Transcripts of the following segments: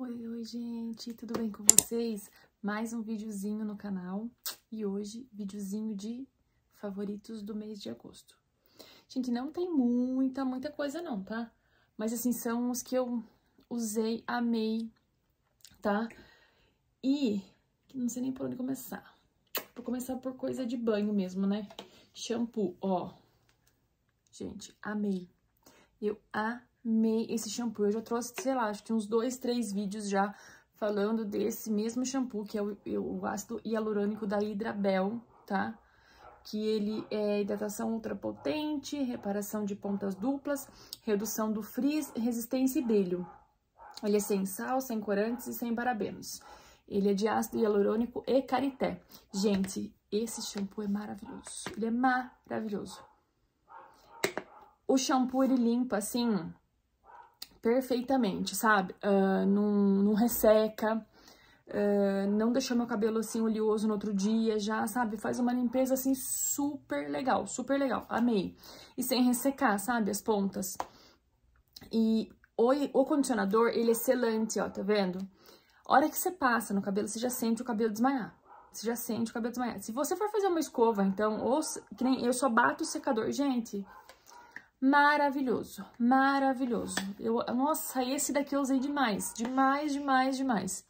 Oi, oi, gente, tudo bem com vocês? Mais um videozinho no canal e hoje, videozinho de favoritos do mês de agosto. Gente, não tem muita, muita coisa não, tá? Mas, assim, são os que eu usei, amei, tá? E não sei nem por onde começar. Vou começar por coisa de banho mesmo, né? Shampoo, ó. Gente, amei. Eu amei amei esse shampoo. Eu já trouxe, sei lá, acho que uns dois, três vídeos já falando desse mesmo shampoo, que é o, o ácido hialurônico da Hidrabel, tá? Que ele é hidratação ultrapotente, reparação de pontas duplas, redução do frizz, resistência e brilho. Ele é sem sal, sem corantes e sem parabenos. Ele é de ácido hialurônico e carité. Gente, esse shampoo é maravilhoso. Ele é maravilhoso. O shampoo, ele limpa, assim, perfeitamente, sabe? Uh, não, não resseca, uh, não deixa meu cabelo assim oleoso no outro dia, já, sabe? Faz uma limpeza assim super legal, super legal, amei. E sem ressecar, sabe? As pontas. E o, o condicionador, ele é selante, ó, tá vendo? A hora que você passa no cabelo, você já sente o cabelo desmaiar. Você já sente o cabelo desmaiar. Se você for fazer uma escova, então, ou que nem eu só bato o secador, gente, Maravilhoso, maravilhoso. Eu, nossa, esse daqui eu usei demais, demais, demais, demais.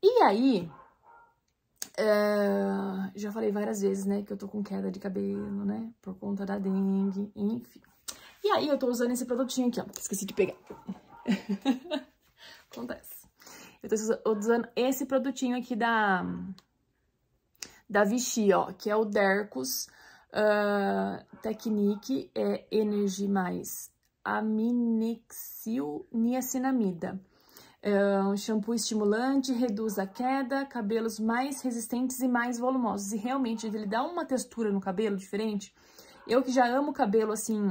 E aí, é, já falei várias vezes, né, que eu tô com queda de cabelo, né, por conta da dengue, enfim. E aí eu tô usando esse produtinho aqui, ó, esqueci de pegar. Acontece. Eu tô usando esse produtinho aqui da, da Vichy, ó, que é o Dercos Uh, Technique é energia mais aminexil niacinamida. É um shampoo estimulante, reduz a queda, cabelos mais resistentes e mais volumosos. E realmente, ele dá uma textura no cabelo diferente. Eu que já amo cabelo assim,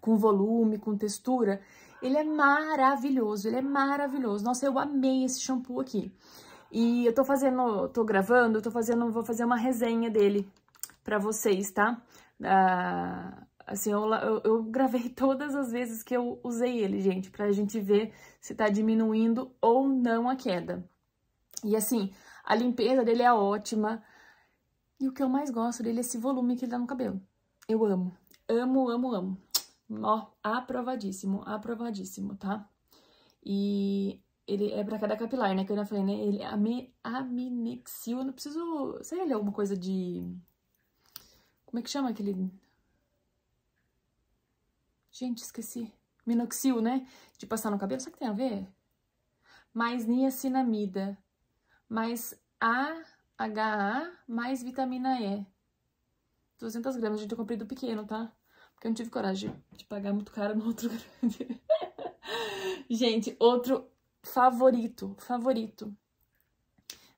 com volume, com textura, ele é maravilhoso, ele é maravilhoso. Nossa, eu amei esse shampoo aqui. E eu tô fazendo, tô gravando, tô fazendo, vou fazer uma resenha dele para vocês, tá? Ah, assim, eu, eu, eu, gravei todas as vezes que eu usei ele, gente, pra gente ver se tá diminuindo ou não a queda. E assim, a limpeza dele é ótima. E o que eu mais gosto dele é esse volume que ele dá no cabelo. Eu amo. Amo, amo, amo. Ó, aprovadíssimo, aprovadíssimo, tá? E ele é pra cada capilar, né? Que eu já falei, né? Ele é aminexil. Eu não preciso... sei ele é alguma coisa de como é que chama aquele. Gente, esqueci. Minoxil, né? De passar no cabelo. Será que tem a ver? Mais niacinamida. Mais AHA, mais vitamina E. 200 gramas, gente. Eu comprei do pequeno, tá? Porque eu não tive coragem de pagar muito caro no outro grande. gente, outro favorito. Favorito.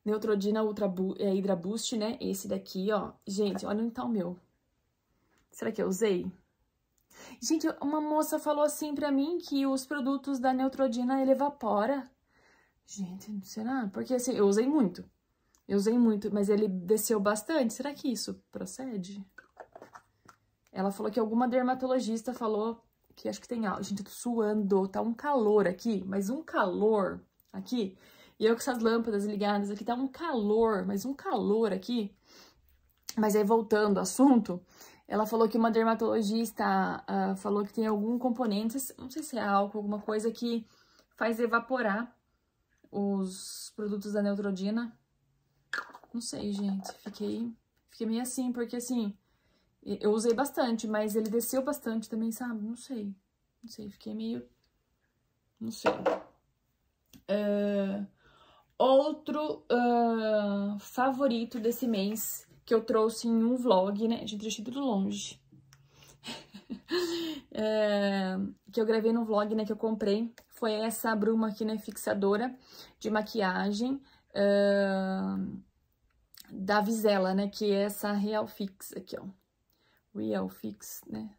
Neutrodina Ultra é, Hydra Boost, né? Esse daqui, ó. Gente, olha onde tá o meu. Será que eu usei? Gente, uma moça falou assim pra mim que os produtos da Neutrodina, ele evapora. Gente, será? Porque assim, eu usei muito. Eu usei muito, mas ele desceu bastante. Será que isso procede? Ela falou que alguma dermatologista falou que acho que tem... algo. Gente, eu tô suando, tá um calor aqui, mas um calor aqui. E eu com essas lâmpadas ligadas aqui, tá um calor, mas um calor aqui. Mas aí, voltando ao assunto, ela falou que uma dermatologista uh, falou que tem algum componente, não sei se é álcool, alguma coisa que faz evaporar os produtos da Neutrodina. Não sei, gente. Fiquei, fiquei meio assim, porque assim, eu usei bastante, mas ele desceu bastante também, sabe? Não sei. Não sei, fiquei meio... Não sei. Uh, outro uh, favorito desse mês que eu trouxe em um vlog, né? De triste do longe. é, que eu gravei no vlog, né? Que eu comprei. Foi essa bruma aqui, né? Fixadora de maquiagem. É, da Visela, né? Que é essa Real Fix aqui, ó. Real Fix, né?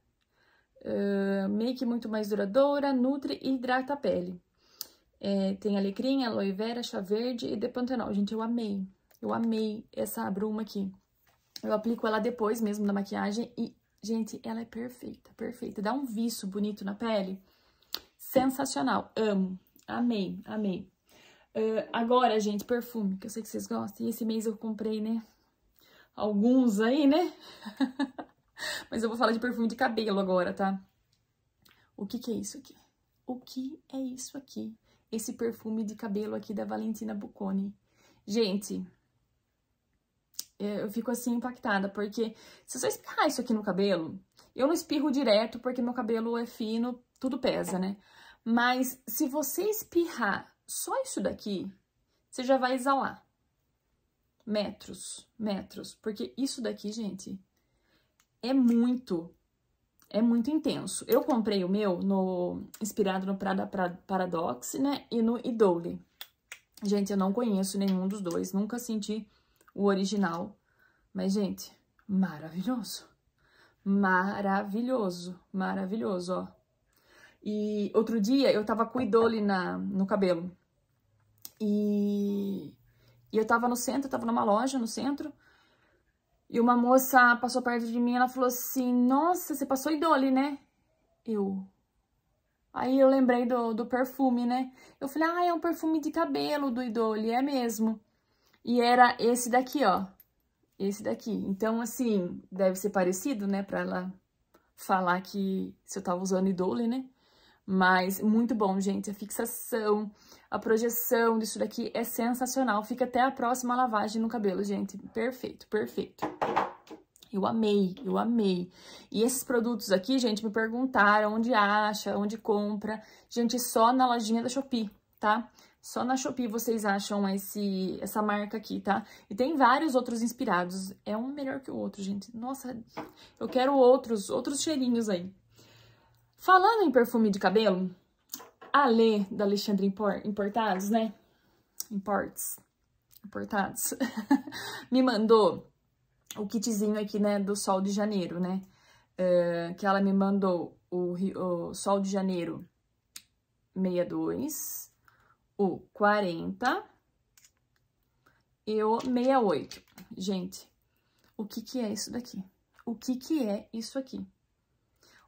Uh, make muito mais duradoura, nutre e hidrata a pele. É, tem alecrim, aloe vera, chá verde e depantenol. Gente, eu amei. Eu amei essa bruma aqui. Eu aplico ela depois mesmo da maquiagem e, gente, ela é perfeita, perfeita. Dá um viço bonito na pele. Sensacional, amo, amei, amei. Uh, agora, gente, perfume, que eu sei que vocês gostam. E esse mês eu comprei, né? Alguns aí, né? Mas eu vou falar de perfume de cabelo agora, tá? O que que é isso aqui? O que é isso aqui? Esse perfume de cabelo aqui da Valentina Bucconi. Gente, é, eu fico assim impactada, porque se você espirrar isso aqui no cabelo, eu não espirro direto porque meu cabelo é fino, tudo pesa, é. né? Mas se você espirrar só isso daqui, você já vai exalar metros, metros, porque isso daqui, gente, é muito, é muito intenso. Eu comprei o meu no inspirado no Prada Paradox, né, e no Idole. Gente, eu não conheço nenhum dos dois, nunca senti o original. Mas, gente, maravilhoso. Maravilhoso, maravilhoso, ó. E outro dia eu tava com o idole na, no cabelo. E, e eu tava no centro, tava numa loja no centro. E uma moça passou perto de mim, ela falou assim, nossa, você passou idole, né? Eu... Aí eu lembrei do, do perfume, né? Eu falei, ah, é um perfume de cabelo do idole, é mesmo. E era esse daqui, ó. Esse daqui. Então, assim, deve ser parecido, né? Pra ela falar que se eu tava usando idole, né? Mas muito bom, gente. A fixação, a projeção disso daqui é sensacional. Fica até a próxima lavagem no cabelo, gente. Perfeito, perfeito. Eu amei, eu amei. E esses produtos aqui, gente, me perguntaram onde acha, onde compra. Gente, só na lojinha da Shopee tá? Só na Shopee vocês acham esse, essa marca aqui, tá? E tem vários outros inspirados. É um melhor que o outro, gente. Nossa, eu quero outros, outros cheirinhos aí. Falando em perfume de cabelo, a Lê, da Alexandre Importados, né? Imports. Importados. Me mandou o kitzinho aqui, né, do Sol de Janeiro, né? Uh, que ela me mandou o, o Sol de Janeiro 62, o 40 e o 68. Gente, o que que é isso daqui? O que que é isso aqui?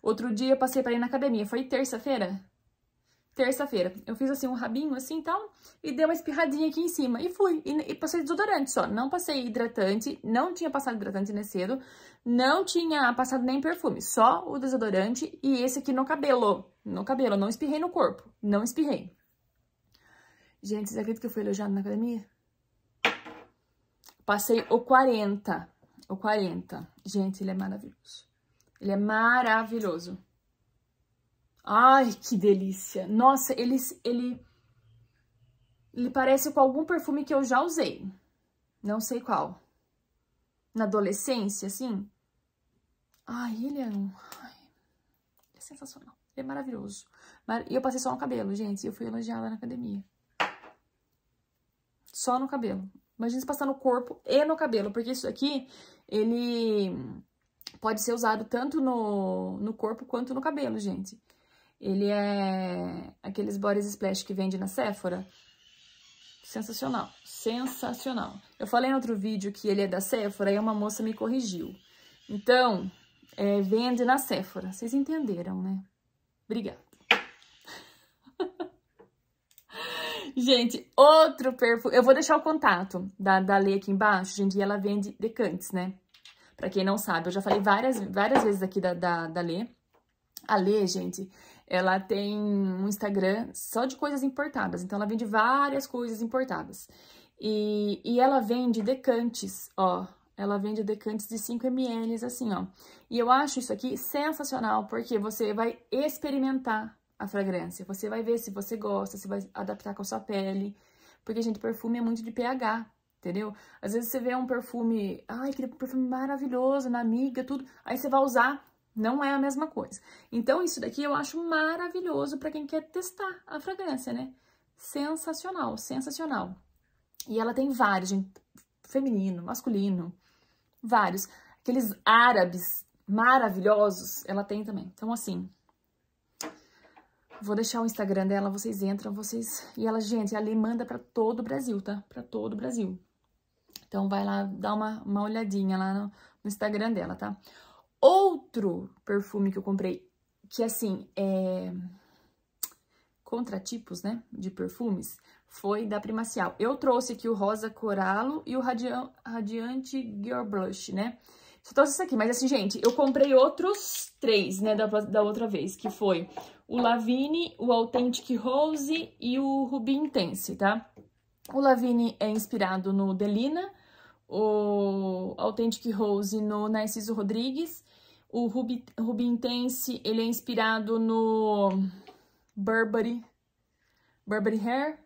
Outro dia eu passei para ir na academia, foi terça-feira? Terça-feira. Eu fiz assim um rabinho assim, tal, e dei uma espirradinha aqui em cima e fui. E, e passei desodorante só, não passei hidratante, não tinha passado hidratante nem cedo, não tinha passado nem perfume, só o desodorante e esse aqui no cabelo. No cabelo, não espirrei no corpo, não espirrei. Gente, vocês acreditam que eu fui elogiada na academia? Passei o 40. O 40. Gente, ele é maravilhoso. Ele é maravilhoso. Ai, que delícia. Nossa, ele, ele, ele parece com algum perfume que eu já usei. Não sei qual. Na adolescência, assim. Ai, ele é um... Ai, é sensacional. Ele é maravilhoso. E eu passei só no cabelo, gente. E eu fui elogiada na academia só no cabelo. Imagina se passar no corpo e no cabelo, porque isso aqui, ele pode ser usado tanto no, no corpo quanto no cabelo, gente. Ele é aqueles bodies splash que vende na Sephora. Sensacional, sensacional. Eu falei em outro vídeo que ele é da Sephora e uma moça me corrigiu. Então, é, vende na Sephora. Vocês entenderam, né? Obrigada. Gente, outro perfume. Eu vou deixar o contato da, da Lê aqui embaixo, gente. E ela vende decantes, né? Pra quem não sabe, eu já falei várias, várias vezes aqui da, da, da Lê. A Lê, gente, ela tem um Instagram só de coisas importadas. Então, ela vende várias coisas importadas. E, e ela vende decantes, ó. Ela vende decantes de 5 ml, assim, ó. E eu acho isso aqui sensacional, porque você vai experimentar a fragrância. Você vai ver se você gosta, se vai adaptar com a sua pele. Porque, gente, perfume é muito de pH, entendeu? Às vezes você vê um perfume, ai, que perfume maravilhoso, na amiga, tudo. Aí você vai usar, não é a mesma coisa. Então, isso daqui eu acho maravilhoso para quem quer testar a fragrância, né? Sensacional, sensacional. E ela tem vários, gente. Feminino, masculino, vários. Aqueles árabes maravilhosos, ela tem também. Então, assim, Vou deixar o Instagram dela, vocês entram, vocês... E ela, gente, ali manda pra todo o Brasil, tá? Pra todo o Brasil. Então, vai lá, dá uma, uma olhadinha lá no, no Instagram dela, tá? Outro perfume que eu comprei, que, assim, é... Contratipos, né? De perfumes, foi da Primacial. Eu trouxe aqui o Rosa Coralo e o Radian... Radiante Girl Blush, né? Só trouxe isso aqui, mas assim, gente, eu comprei outros três, né, da, da outra vez, que foi o Lavine, o Authentic Rose e o Ruby Intense, tá? O Lavine é inspirado no Delina, o Authentic Rose no Narciso Rodrigues, o Ruby, Ruby Intense, ele é inspirado no Burberry, Burberry Hair,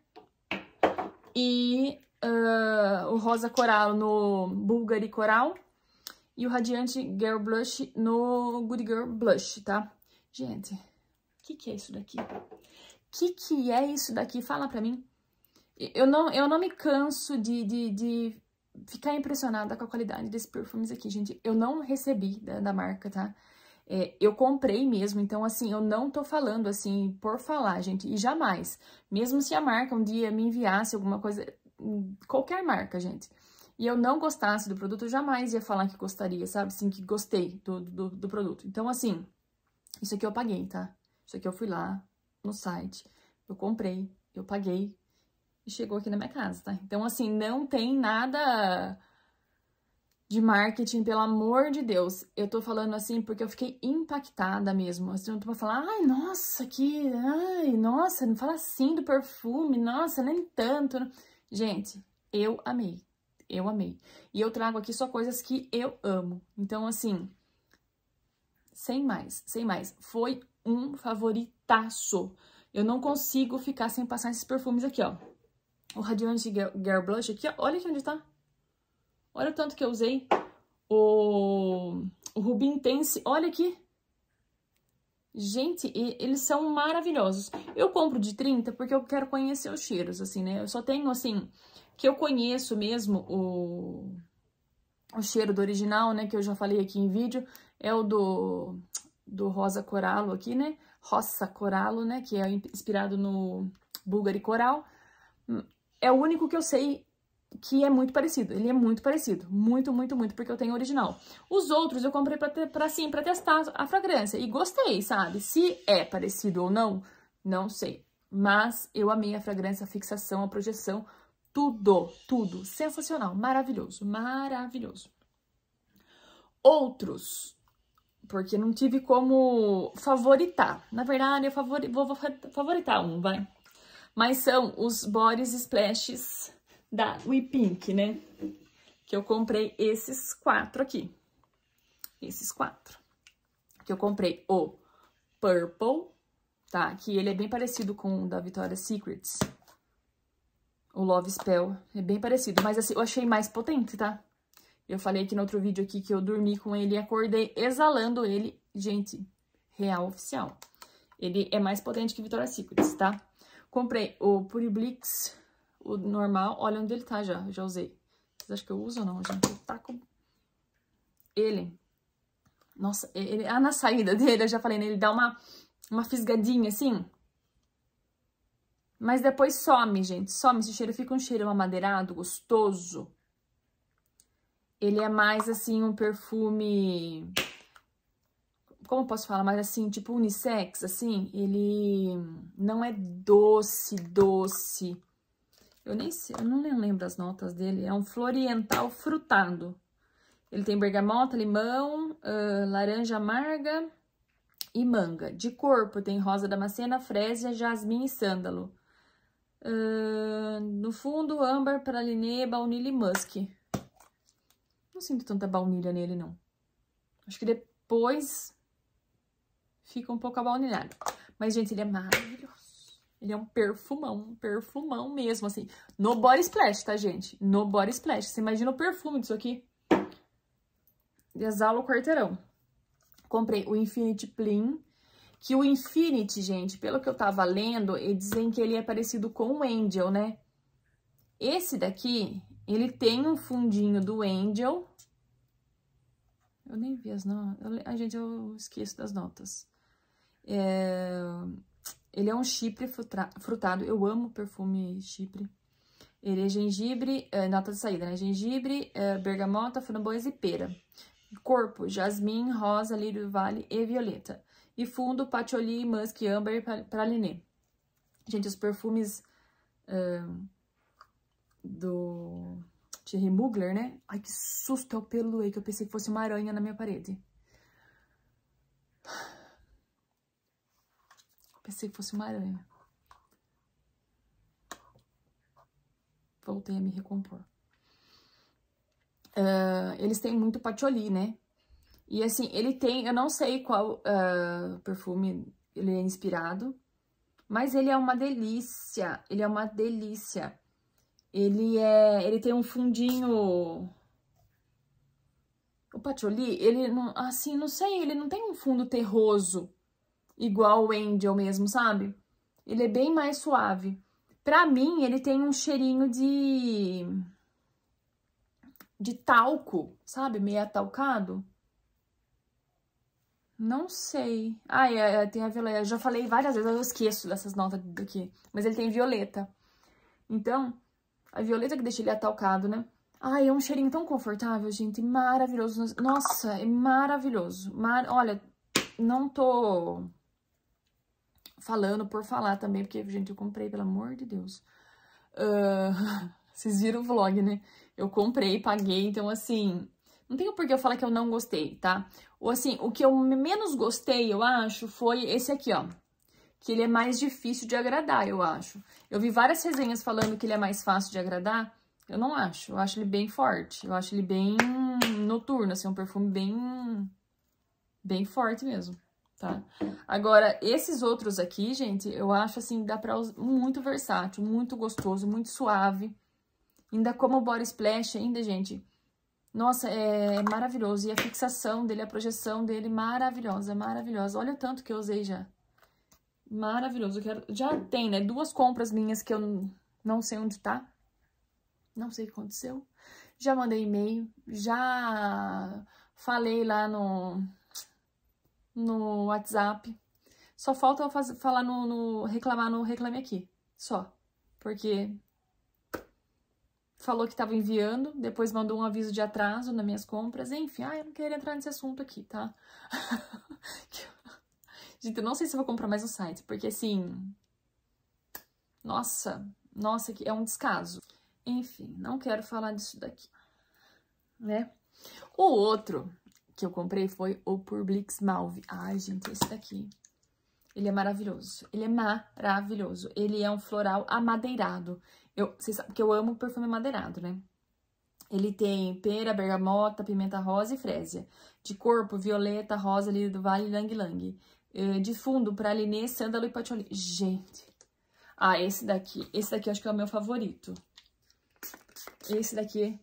e uh, o Rosa Coral no Bulgari Coral, e o Radiante Girl Blush no Good Girl Blush, tá? Gente, que, que é isso daqui? Que que é isso daqui? Fala pra mim. Eu não, eu não me canso de, de, de ficar impressionada com a qualidade desses perfumes aqui, gente. Eu não recebi da, da marca, tá? É, eu comprei mesmo, então assim, eu não tô falando assim por falar, gente, e jamais. Mesmo se a marca um dia me enviasse alguma coisa, hum, qualquer marca, gente, e eu não gostasse do produto, eu jamais ia falar que gostaria, sabe? Assim, que gostei do, do, do produto. Então, assim, isso aqui eu paguei, tá? Só que eu fui lá no site, eu comprei, eu paguei e chegou aqui na minha casa, tá? Então, assim, não tem nada de marketing, pelo amor de Deus. Eu tô falando assim porque eu fiquei impactada mesmo. Assim, eu não tô pra falar, ai, nossa, que. Ai, nossa, não fala assim do perfume, nossa, nem tanto. Gente, eu amei. Eu amei. E eu trago aqui só coisas que eu amo. Então, assim, sem mais, sem mais. Foi um favoritaço. Eu não consigo ficar sem passar esses perfumes aqui, ó. O Radiante Girl Blush aqui, ó. Olha aqui onde tá. Olha o tanto que eu usei. O, o Ruby Intense, olha aqui. Gente, eles são maravilhosos. Eu compro de 30 porque eu quero conhecer os cheiros, assim, né? Eu só tenho, assim, que eu conheço mesmo o, o cheiro do original, né? Que eu já falei aqui em vídeo é o do, do rosa coralo aqui, né? Rosa coralo, né? Que é inspirado no Bulgari coral. É o único que eu sei que é muito parecido. Ele é muito parecido. Muito, muito, muito, porque eu tenho o original. Os outros eu comprei pra, ter, pra, sim, pra testar a fragrância. E gostei, sabe? Se é parecido ou não, não sei. Mas eu amei a fragrância, a fixação, a projeção, tudo, tudo. Sensacional, maravilhoso, maravilhoso. Outros porque não tive como favoritar. Na verdade, eu favori, vou, vou favoritar um, vai. Mas são os Boris Splashes da We Pink, né? Que eu comprei esses quatro aqui. Esses quatro. Que eu comprei o Purple, tá? Que ele é bem parecido com o da Victoria's Secrets. O Love Spell é bem parecido, mas assim, eu achei mais potente, tá? Eu falei aqui no outro vídeo aqui que eu dormi com ele e acordei exalando ele. Gente, real oficial. Ele é mais potente que Vitória Secrets, tá? Comprei o Puriblix, o normal. Olha onde ele tá já, já usei. Vocês acham que eu uso ou não, gente? Eu taco ele. Nossa, ele, ah, na saída dele, eu já falei, né? Ele dá uma, uma fisgadinha, assim. Mas depois some, gente, some. Esse cheiro fica um cheiro amadeirado, gostoso ele é mais assim um perfume como posso falar, mas assim, tipo unissex, assim, ele não é doce, doce. Eu nem sei, eu não lembro as notas dele, é um floriental frutado. Ele tem bergamota, limão, uh, laranja amarga e manga. De corpo tem rosa damascena, frésia, jasmim e sândalo. Uh, no fundo, âmbar, pralinê, baunilha e musk sinto tanta baunilha nele, não. Acho que depois fica um pouco abaunilhado. Mas, gente, ele é maravilhoso. Ele é um perfumão, um perfumão mesmo, assim. No body splash, tá, gente? No body splash. Você imagina o perfume disso aqui? Exala o quarteirão. Comprei o Infinity plin que o Infinity, gente, pelo que eu tava lendo, eles dizem que ele é parecido com o Angel, né? Esse daqui, ele tem um fundinho do Angel, eu nem vi as notas. A gente, eu esqueço das notas. É, ele é um chipre frutado. Eu amo perfume chipre. Ele é gengibre, é, nota de saída, né? Gengibre, é, bergamota, framboesa e pera. Corpo, jasmim, rosa, lírio vale e violeta. E fundo, patchouli, musk, âmbar e praliné. Gente, os perfumes uh, do Thierry Mugler, né? Ai, que susto, eu é peluei, que eu pensei que fosse uma aranha na minha parede. Pensei que fosse uma aranha. Voltei a me recompor. Uh, eles têm muito patchouli, né? E assim, ele tem, eu não sei qual uh, perfume ele é inspirado, mas ele é uma delícia, ele é uma delícia. Ele é, ele tem um fundinho o Patchouli, ele não, assim, não sei, ele não tem um fundo terroso igual o Angel mesmo, sabe? Ele é bem mais suave. Pra mim, ele tem um cheirinho de de talco, sabe? Meio atalcado. Não sei. Ah, é, é, tem a violeta. Eu já falei várias vezes, eu esqueço dessas notas daqui. Mas ele tem violeta. Então, a violeta que deixa ele atalcado, né? Ai, é um cheirinho tão confortável, gente. Maravilhoso. Nossa, é maravilhoso. Mar... Olha, não tô falando por falar também, porque, gente, eu comprei, pelo amor de Deus. Uh... Vocês viram o vlog, né? Eu comprei, paguei, então, assim... Não tenho por que eu falar que eu não gostei, tá? Ou, assim, o que eu menos gostei, eu acho, foi esse aqui, ó que ele é mais difícil de agradar, eu acho. Eu vi várias resenhas falando que ele é mais fácil de agradar. Eu não acho. Eu acho ele bem forte. Eu acho ele bem noturno, assim, um perfume bem bem forte mesmo, tá? Agora, esses outros aqui, gente, eu acho assim, dá para muito versátil, muito gostoso, muito suave. Ainda como o body splash ainda, gente. Nossa, é maravilhoso. E a fixação dele, a projeção dele, maravilhosa, maravilhosa. Olha o tanto que eu usei já. Maravilhoso. Eu quero... Já tem, né? Duas compras minhas que eu não sei onde tá. Não sei o que aconteceu. Já mandei e-mail. Já falei lá no, no WhatsApp. Só falta fazer, falar no, no, reclamar no Reclame Aqui. Só. Porque falou que estava enviando, depois mandou um aviso de atraso nas minhas compras. Enfim, ah, eu não queria entrar nesse assunto aqui, tá? Gente, tipo, eu não sei se eu vou comprar mais no site, porque assim. Nossa, nossa, que é um descaso. Enfim, não quero falar disso daqui, né? O outro que eu comprei foi o Publix Malve. Ai, gente, esse daqui. Ele é maravilhoso. Ele é maravilhoso. Ele é um floral amadeirado. Eu, vocês sabem que eu amo perfume amadeirado, né? Ele tem pera, bergamota, pimenta rosa e frésia. De corpo, violeta, rosa, ali do vale e lang-lang. Eh, de fundo para Aline, Sândalo e Patioli. Gente, ah, esse daqui, esse daqui eu acho que é o meu favorito. Esse daqui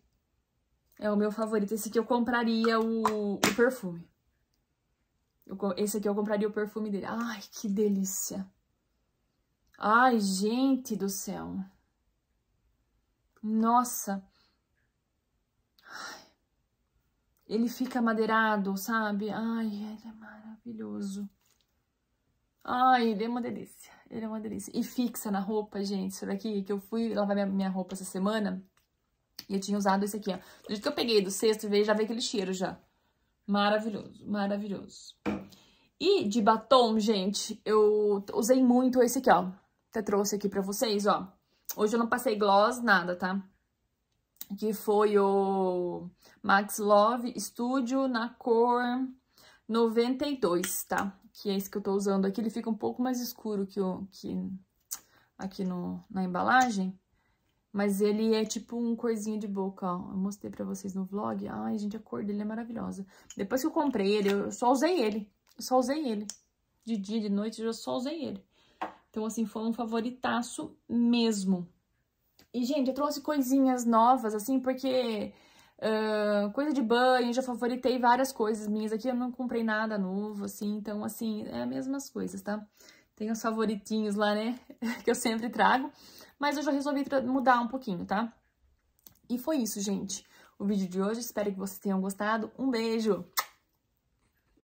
é o meu favorito. Esse aqui eu compraria o, o perfume. Eu, esse aqui eu compraria o perfume dele. Ai, que delícia. Ai, gente do céu. Nossa. Ele fica madeirado, sabe? Ai, ele é maravilhoso. Ai, ele é uma delícia. Ele é uma delícia. E fixa na roupa, gente, isso daqui, que eu fui lavar minha, minha roupa essa semana e eu tinha usado esse aqui, ó. Do jeito que eu peguei do sexto, veio, já veio aquele cheiro já. Maravilhoso, maravilhoso. E de batom, gente, eu usei muito esse aqui, ó. Até trouxe aqui pra vocês, ó. Hoje eu não passei gloss, nada, tá? Que foi o Max Love Studio na cor 92, tá? que é esse que eu tô usando aqui, ele fica um pouco mais escuro que, o, que aqui no, na embalagem. Mas ele é tipo um corzinho de boca, ó. Eu mostrei pra vocês no vlog. Ai, gente, a cor dele é maravilhosa. Depois que eu comprei ele, eu só usei ele. Eu só usei ele. De dia, de noite, eu só usei ele. Então, assim, foi um favoritaço mesmo. E, gente, eu trouxe coisinhas novas, assim, porque Uh, coisa de banho, já favoritei várias coisas minhas aqui, eu não comprei nada novo, assim, então, assim, é as mesmas coisas, tá? Tem os favoritinhos lá, né, que eu sempre trago, mas eu já resolvi mudar um pouquinho, tá? E foi isso, gente, o vídeo de hoje, espero que vocês tenham gostado, um beijo!